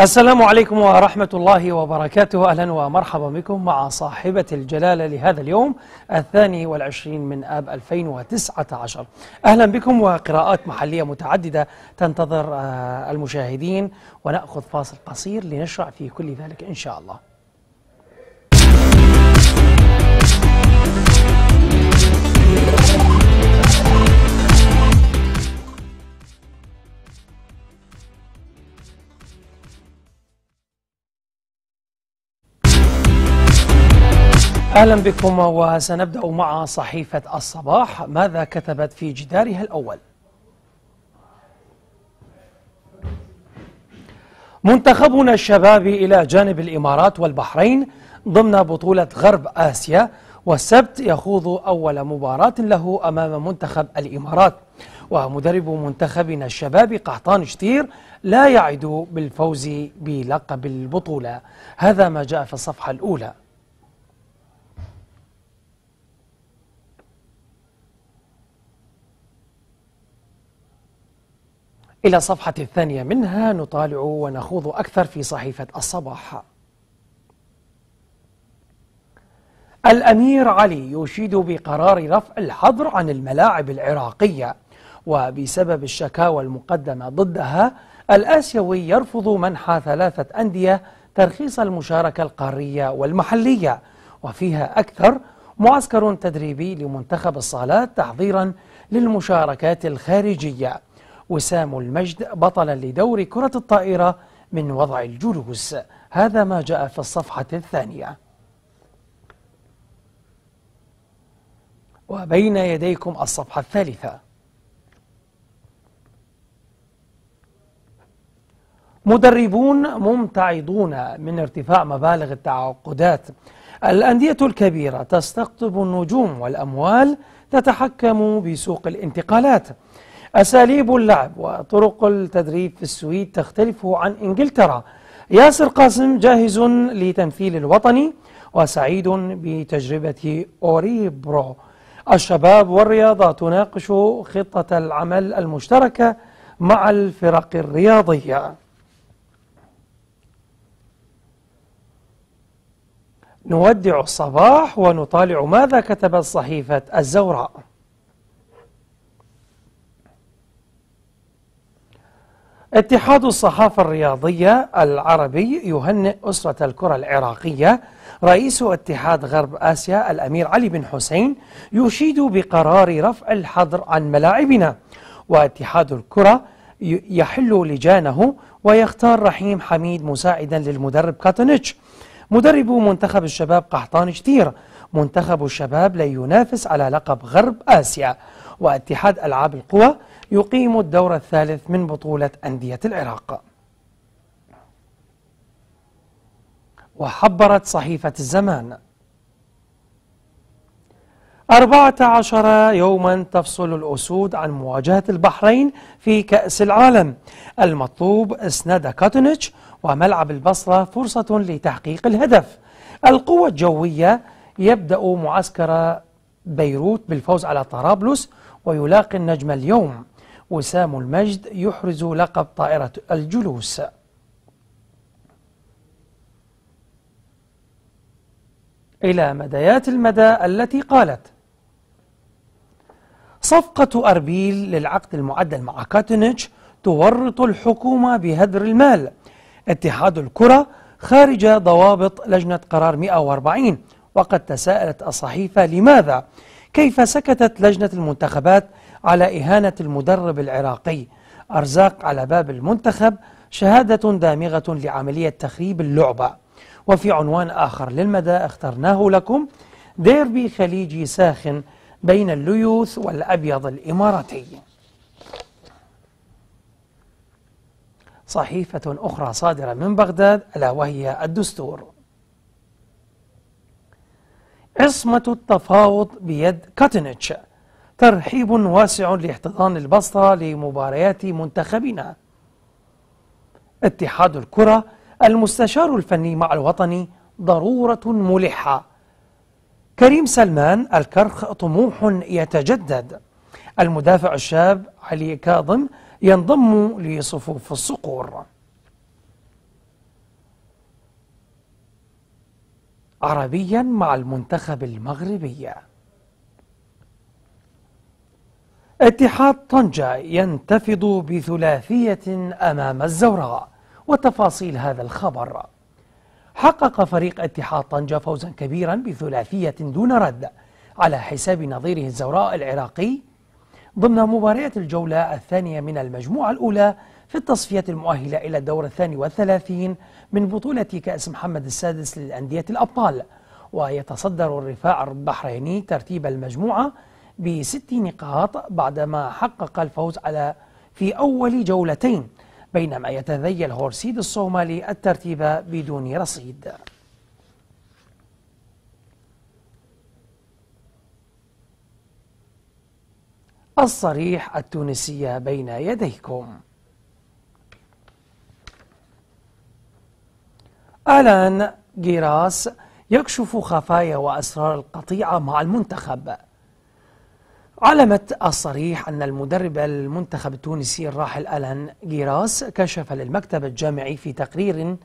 السلام عليكم ورحمة الله وبركاته أهلا ومرحبا بكم مع صاحبة الجلالة لهذا اليوم الثاني والعشرين من آب 2019 أهلا بكم وقراءات محلية متعددة تنتظر آه، المشاهدين ونأخذ فاصل قصير لنشرع في كل ذلك إن شاء الله أهلا بكم وسنبدأ مع صحيفة الصباح ماذا كتبت في جدارها الأول منتخبنا الشبابي إلى جانب الإمارات والبحرين ضمن بطولة غرب آسيا والسبت يخوض أول مباراة له أمام منتخب الإمارات ومدرب منتخبنا الشباب قحطان شتير لا يعد بالفوز بلقب البطولة هذا ما جاء في الصفحة الأولى إلى الصفحة الثانية منها نطالع ونخوض أكثر في صحيفة الصباح الأمير علي يشيد بقرار رفع الحظر عن الملاعب العراقية وبسبب الشكاوى المقدمة ضدها الآسيوي يرفض منح ثلاثة أندية ترخيص المشاركة القارية والمحلية وفيها أكثر معسكر تدريبي لمنتخب الصالات تحضيرا للمشاركات الخارجية وسام المجد بطلا لدور كرة الطائرة من وضع الجلوس هذا ما جاء في الصفحة الثانية وبين يديكم الصفحة الثالثة مدربون ممتعضون من ارتفاع مبالغ التعاقدات الأندية الكبيرة تستقطب النجوم والأموال تتحكم بسوق الانتقالات أساليب اللعب وطرق التدريب في السويد تختلف عن إنجلترا ياسر قاسم جاهز لتمثيل الوطني وسعيد بتجربة أوريبرو الشباب والرياضة تناقش خطة العمل المشتركة مع الفرق الرياضية نودع الصباح ونطالع ماذا كتبت صحيفة الزوراء اتحاد الصحافة الرياضية العربي يهنئ أسرة الكرة العراقية رئيس اتحاد غرب آسيا الأمير علي بن حسين يشيد بقرار رفع الحظر عن ملاعبنا واتحاد الكرة يحل لجانه ويختار رحيم حميد مساعدا للمدرب كاتونيتش مدرب منتخب الشباب قحطان شتير منتخب الشباب لينافس ينافس على لقب غرب آسيا واتحاد ألعاب القوى يقيم الدور الثالث من بطولة أندية العراق وحبرت صحيفة الزمان 14 يوما تفصل الأسود عن مواجهة البحرين في كأس العالم المطلوب إسناد كاتونيتش وملعب البصرة فرصة لتحقيق الهدف القوة الجوية يبدأ معسكر بيروت بالفوز على طرابلس ويلاقي النجم اليوم وسام المجد يحرز لقب طائرة الجلوس إلى مديات المدى التي قالت صفقة أربيل للعقد المعدل مع كاتنيتش تورط الحكومة بهدر المال اتحاد الكرة خارج ضوابط لجنة قرار 140 وقد تساءلت الصحيفة لماذا؟ كيف سكتت لجنة المنتخبات على إهانة المدرب العراقي أرزاق على باب المنتخب شهادة دامغة لعملية تخريب اللعبة وفي عنوان آخر للمدى اخترناه لكم ديربي خليجي ساخن بين الليوث والأبيض الإماراتي صحيفة أخرى صادرة من بغداد ألا وهي الدستور عصمة التفاوض بيد كاتنيتش ترحيب واسع لاحتضان البصرة لمباريات منتخبنا اتحاد الكرة المستشار الفني مع الوطني ضرورة ملحة كريم سلمان الكرخ طموح يتجدد المدافع الشاب علي كاظم ينضم لصفوف الصقور عربيا مع المنتخب المغربي اتحاد طنجة ينتفض بثلاثية أمام الزوراء وتفاصيل هذا الخبر حقق فريق اتحاد طنجة فوزا كبيرا بثلاثية دون رد على حساب نظيره الزوراء العراقي ضمن مباريات الجولة الثانية من المجموعة الأولى في التصفية المؤهلة إلى الدور الثاني والثلاثين من بطولة كأس محمد السادس للأندية الأبطال ويتصدر الرفاع البحريني ترتيب المجموعة بست نقاط بعدما حقق الفوز على في أول جولتين بينما يتذيل هورسيد الصومالي الترتيب بدون رصيد الصريح التونسية بين يديكم ألان جيراس يكشف خفايا وأسرار القطيعة مع المنتخب علمت الصريح أن المدرب المنتخب التونسي الراحل ألان جيراس كشف للمكتب الجامعي في تقرير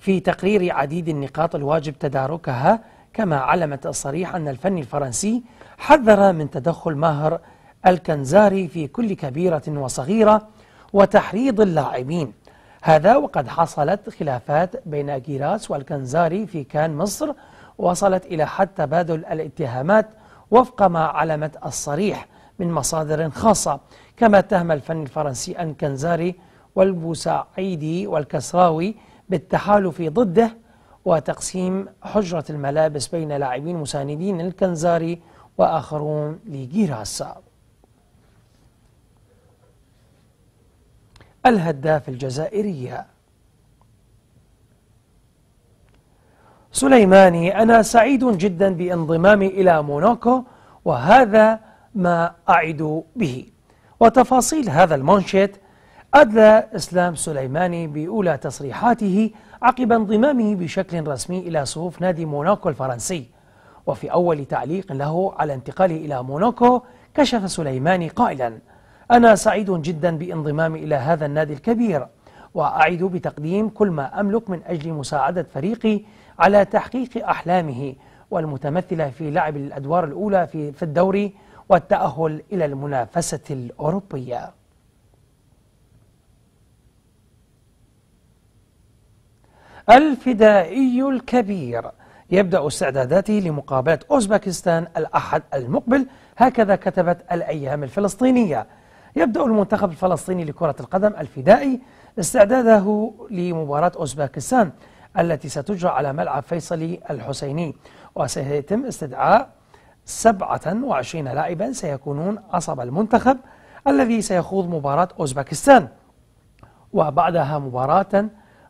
في تقرير عديد النقاط الواجب تداركها كما علمت الصريح أن الفني الفرنسي حذر من تدخل ماهر الكنزاري في كل كبيرة وصغيرة وتحريض اللاعبين هذا وقد حصلت خلافات بين جيراس والكنزاري في كان مصر وصلت إلى حد تبادل الاتهامات وفق ما علمت الصريح من مصادر خاصة كما اتهم الفن الفرنسي أنكنزاري والبوسعيدي والكسراوي بالتحالف ضده وتقسيم حجرة الملابس بين لاعبين مساندين للكنزاري وآخرون لجيراسا الهداف الجزائرية سليماني أنا سعيد جدا بانضمامي إلى موناكو وهذا ما أعد به وتفاصيل هذا المنشط أدلى إسلام سليماني بأولى تصريحاته عقب انضمامه بشكل رسمي إلى صفوف نادي موناكو الفرنسي وفي أول تعليق له على انتقاله إلى موناكو كشف سليماني قائلا أنا سعيد جدا بانضمامي إلى هذا النادي الكبير وأعد بتقديم كل ما أملك من أجل مساعدة فريقي على تحقيق أحلامه والمتمثلة في لعب الأدوار الأولى في, في الدوري والتأهل إلى المنافسة الأوروبية الفدائي الكبير يبدأ استعداداته لمقابلة أوزبكستان الأحد المقبل هكذا كتبت الأيام الفلسطينية يبدأ المنتخب الفلسطيني لكرة القدم الفدائي استعداده لمباراة أوزباكستان التي ستجرى على ملعب فيصلي الحسيني وسيتم استدعاء 27 لاعبا سيكونون عصب المنتخب الذي سيخوض مباراة أوزباكستان وبعدها مباراة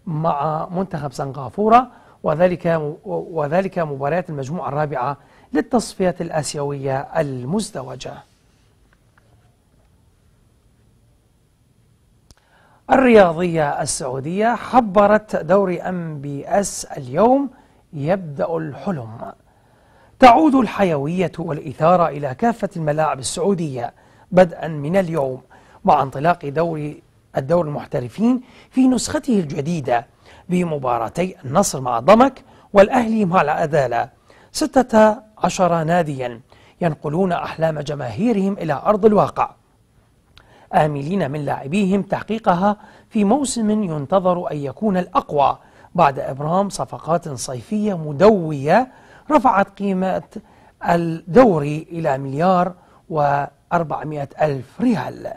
مع منتخب سنغافورة وذلك وذلك مباريات المجموعة الرابعة للتصفية الآسيوية المزدوجة الرياضية السعودية حبرت دوري أم بي أس اليوم يبدأ الحلم تعود الحيوية والإثارة إلى كافة الملاعب السعودية بدءا من اليوم مع انطلاق دوري الدور المحترفين في نسخته الجديدة بمباراتي النصر مع ضمك والأهلي مع العدالة ستة عشر ناديا ينقلون أحلام جماهيرهم إلى أرض الواقع آملين من لاعبيهم تحقيقها في موسم ينتظر أن يكون الأقوى بعد إبرام صفقات صيفية مدوية رفعت قيمة الدوري إلى مليار و400 ألف ريال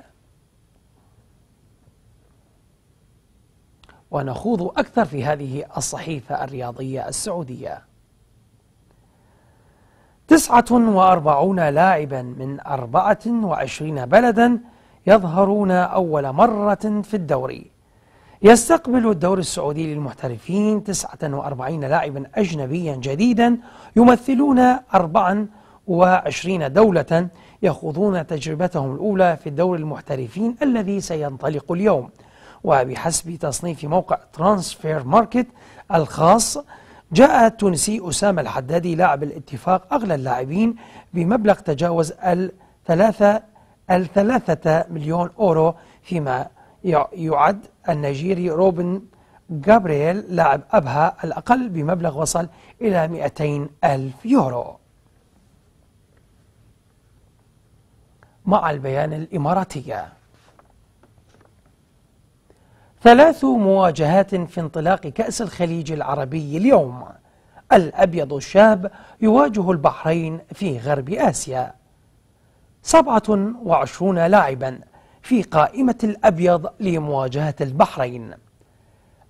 ونخوض أكثر في هذه الصحيفة الرياضية السعودية تسعة وأربعون لاعبا من أربعة وعشرين بلدا يظهرون أول مرة في الدوري يستقبل الدوري السعودي للمحترفين 49 لاعبا أجنبيا جديدا يمثلون 24 دولة يخوضون تجربتهم الأولى في الدوري المحترفين الذي سينطلق اليوم وبحسب تصنيف موقع ترانسفير ماركت الخاص جاء التونسي أسامة الحدادي لاعب الاتفاق أغلى اللاعبين بمبلغ تجاوز الثلاثة الثلاثة مليون أورو فيما يعد النيجيري روبن جابرييل لاعب أبها الأقل بمبلغ وصل إلى 200 ألف يورو مع البيان الإماراتية ثلاث مواجهات في انطلاق كأس الخليج العربي اليوم الأبيض الشاب يواجه البحرين في غرب آسيا سبعة وعشرون لاعبا في قائمة الأبيض لمواجهة البحرين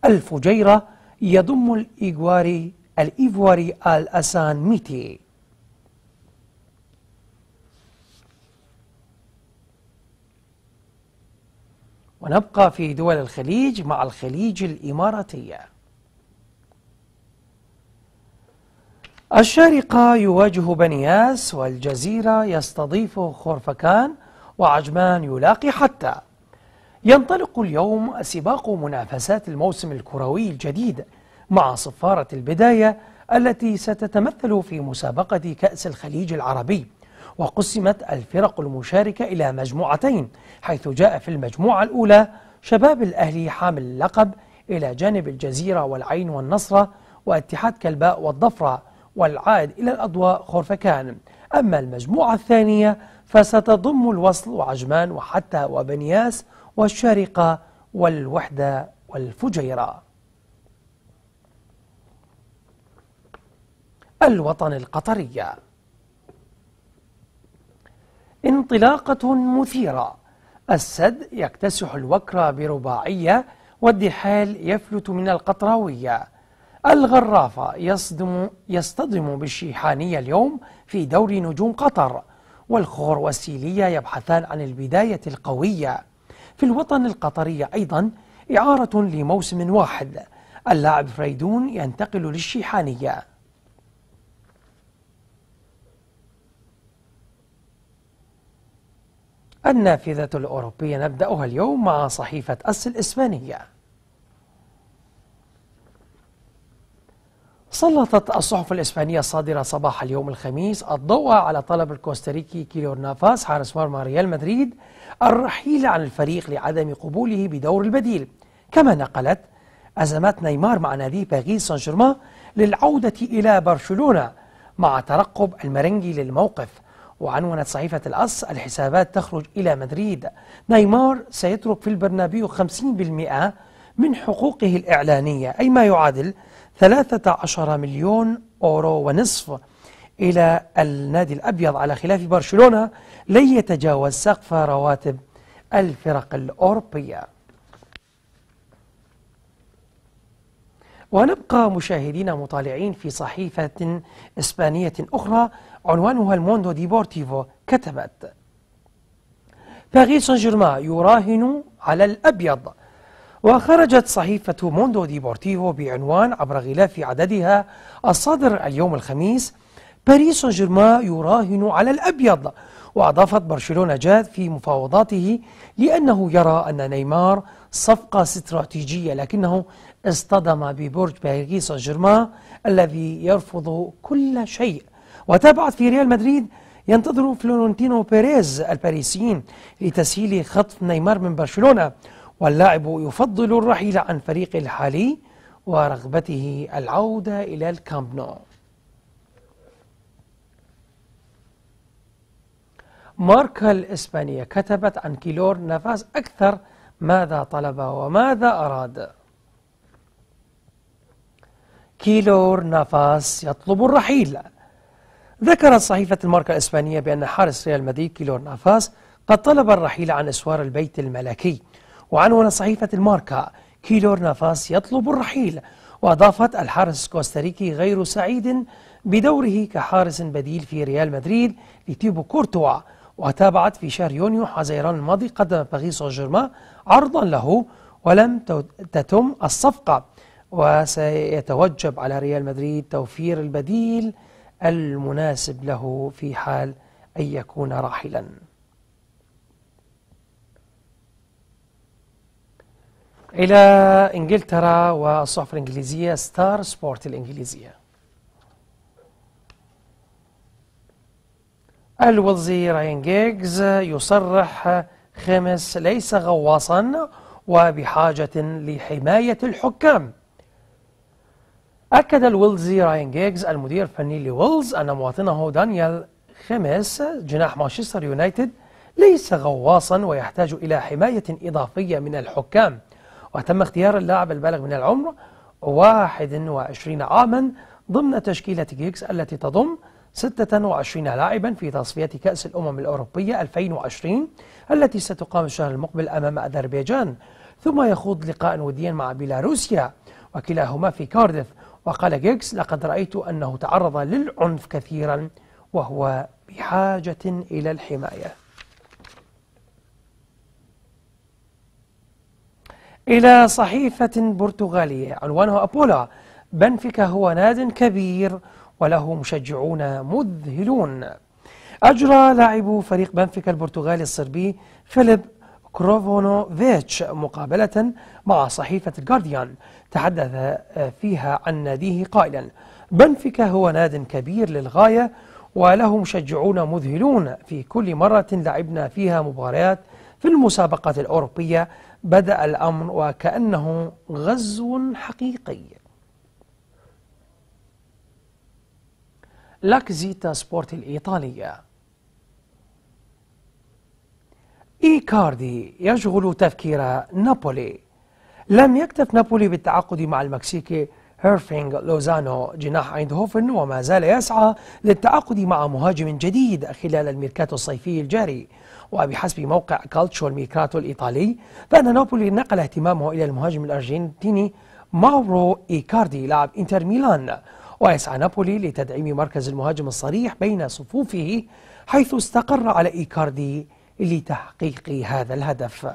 الفجيرة يضم الإيغواري الإيفواري آل أسان ميتي ونبقى في دول الخليج مع الخليج الإماراتية الشارقة يواجه بنياس والجزيرة يستضيف خرفكان وعجمان يلاقي حتى ينطلق اليوم سباق منافسات الموسم الكروي الجديد مع صفارة البداية التي ستتمثل في مسابقة كأس الخليج العربي وقسمت الفرق المشاركة إلى مجموعتين حيث جاء في المجموعة الأولى شباب الأهلي حامل اللقب إلى جانب الجزيرة والعين والنصرة واتحاد كلباء والضفرة والعائد إلى الأضواء خرفكان أما المجموعة الثانية فستضم الوصل وعجمان وحتى وبنياس والشارقة والوحدة والفجيرة الوطن القطرية انطلاقة مثيرة السد يكتسح الوكرة برباعية والدحال يفلت من القطراوية الغرافة يصدم يصطدم بالشيحانية اليوم في دوري نجوم قطر والخور والسيلية يبحثان عن البداية القوية في الوطن القطري أيضا إعارة لموسم واحد اللاعب فريدون ينتقل للشيحانية النافذة الأوروبية نبدأها اليوم مع صحيفة أس الإسبانية سلطت الصحف الإسبانية الصادرة صباح اليوم الخميس الضوء على طلب الكوستاريكي كيلور نافاس حارس مرمى ريال مدريد الرحيل عن الفريق لعدم قبوله بدور البديل كما نقلت أزمات نيمار مع نادي باريس سان جيرمان للعودة إلى برشلونة مع ترقب المرنجي للموقف وعنونت صحيفة الأس الحسابات تخرج إلى مدريد نيمار سيترك في البرنابيو 50% من حقوقه الإعلانية أي ما يعادل 13 مليون أورو ونصف إلى النادي الأبيض على خلاف برشلونة لن يتجاوز سقف رواتب الفرق الأوروبية ونبقى مشاهدين مطالعين في صحيفة إسبانية أخرى عنوانها الموندو ديبورتيفو كتبت باريس سان جيرمان يراهن على الأبيض وخرجت صحيفة موندو ديبورتيفو بعنوان عبر غلاف عددها الصادر اليوم الخميس باريس سان جيرمان يراهن على الأبيض وأضافت برشلونة جاد في مفاوضاته لأنه يرى أن نيمار صفقة استراتيجية لكنه اصطدم ببرج باريس سان جيرمان الذي يرفض كل شيء وتابعت في ريال مدريد ينتظر فلورنتينو بيريز الباريسيين لتسهيل خطف نيمار من برشلونة واللاعب يفضل الرحيل عن فريقه الحالي ورغبته العودة إلى الكامب نو ماركا الإسبانية كتبت عن كيلور نافاس أكثر ماذا طلب وماذا أراد كيلور نافاس يطلب الرحيل ذكرت صحيفة الماركة الإسبانية بأن حارس ريال مدريد كيلور نافاس قد طلب الرحيل عن أسوار البيت الملكي وعنون صحيفة الماركا كيلور نافاس يطلب الرحيل وأضافت الحارس الكوستاريكي غير سعيد بدوره كحارس بديل في ريال مدريد لتيبو كورتوا وتابعت في شهر يونيو حزيران الماضي قدم باريس سان جيرمان عرضا له ولم تتم الصفقة وسيتوجب على ريال مدريد توفير البديل المناسب له في حال أن يكون راحلا إلى إنجلترا والصحف الإنجليزية ستار سبورت الإنجليزية الوزير راين جيجز يصرح خمس ليس غواصا وبحاجة لحماية الحكام أكد الولزي راين جيجز المدير الفني لولز أن مواطنه دانيال خمس جناح مانشستر يونايتد ليس غواصا ويحتاج إلى حماية إضافية من الحكام وتم اختيار اللاعب البالغ من العمر 21 عاما ضمن تشكيلة جيكس التي تضم 26 لاعبا في تصفية كأس الأمم الأوروبية 2020 التي ستقام الشهر المقبل أمام أذربيجان ثم يخوض لقاء وديا مع بيلاروسيا وكلاهما في كارديف وقال جيكس لقد رأيت أنه تعرض للعنف كثيرا وهو بحاجة إلى الحماية إلى صحيفة برتغالية عنوانها أبولا بنفيكا هو ناد كبير وله مشجعون مذهلون أجرى لاعب فريق بنفيكا البرتغالي الصربي فيليب كروفونوفيتش مقابلة مع صحيفة الجارديان تحدث فيها عن ناديه قائلا بنفيكا هو ناد كبير للغاية وله مشجعون مذهلون في كل مرة لعبنا فيها مباريات في المسابقات الأوروبية بدأ الأمر وكأنه غزو حقيقي لاكزيتا سبورت الإيطالية إيكاردي يشغل تفكير نابولي لم يكتف نابولي بالتعاقد مع المكسيكي هيرفينغ لوزانو جناح ايندهوفن وما زال يسعى للتعاقد مع مهاجم جديد خلال الميركاتو الصيفي الجاري وبحسب موقع كالتشو الميركاتو الإيطالي فأن نابولي نقل اهتمامه إلى المهاجم الأرجنتيني ماورو إيكاردي لاعب إنتر ميلان ويسعى نابولي لتدعيم مركز المهاجم الصريح بين صفوفه حيث استقر على إيكاردي لتحقيق هذا الهدف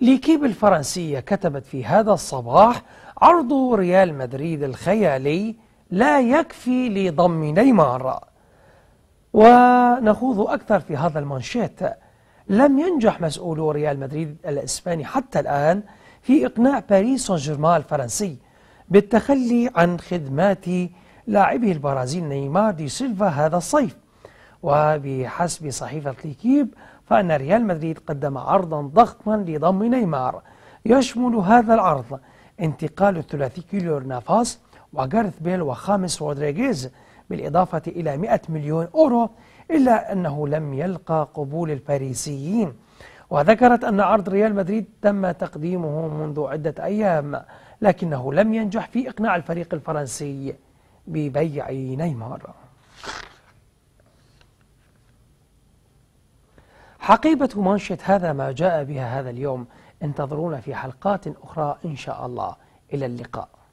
ليكيب الفرنسية كتبت في هذا الصباح عرض ريال مدريد الخيالي لا يكفي لضم نيمار ونخوض أكثر في هذا المانشيت لم ينجح مسؤول ريال مدريد الإسباني حتى الآن في إقناع باريس سان جيرمان الفرنسي بالتخلي عن خدمات لاعبه البرازيل نيمار دي سيلفا هذا الصيف وبحسب صحيفة ليكيب فأن ريال مدريد قدم عرضا ضخما لضم نيمار يشمل هذا العرض انتقال الثلاثي كيلور نافاس وغارث بيل وخامس رودريغيز بالإضافة إلى 100 مليون أورو إلا أنه لم يلقى قبول الباريسيين وذكرت أن عرض ريال مدريد تم تقديمه منذ عدة أيام لكنه لم ينجح في إقناع الفريق الفرنسي ببيع نيمار حقيبة مانشيت هذا ما جاء بها هذا اليوم انتظرونا في حلقات أخرى إن شاء الله إلى اللقاء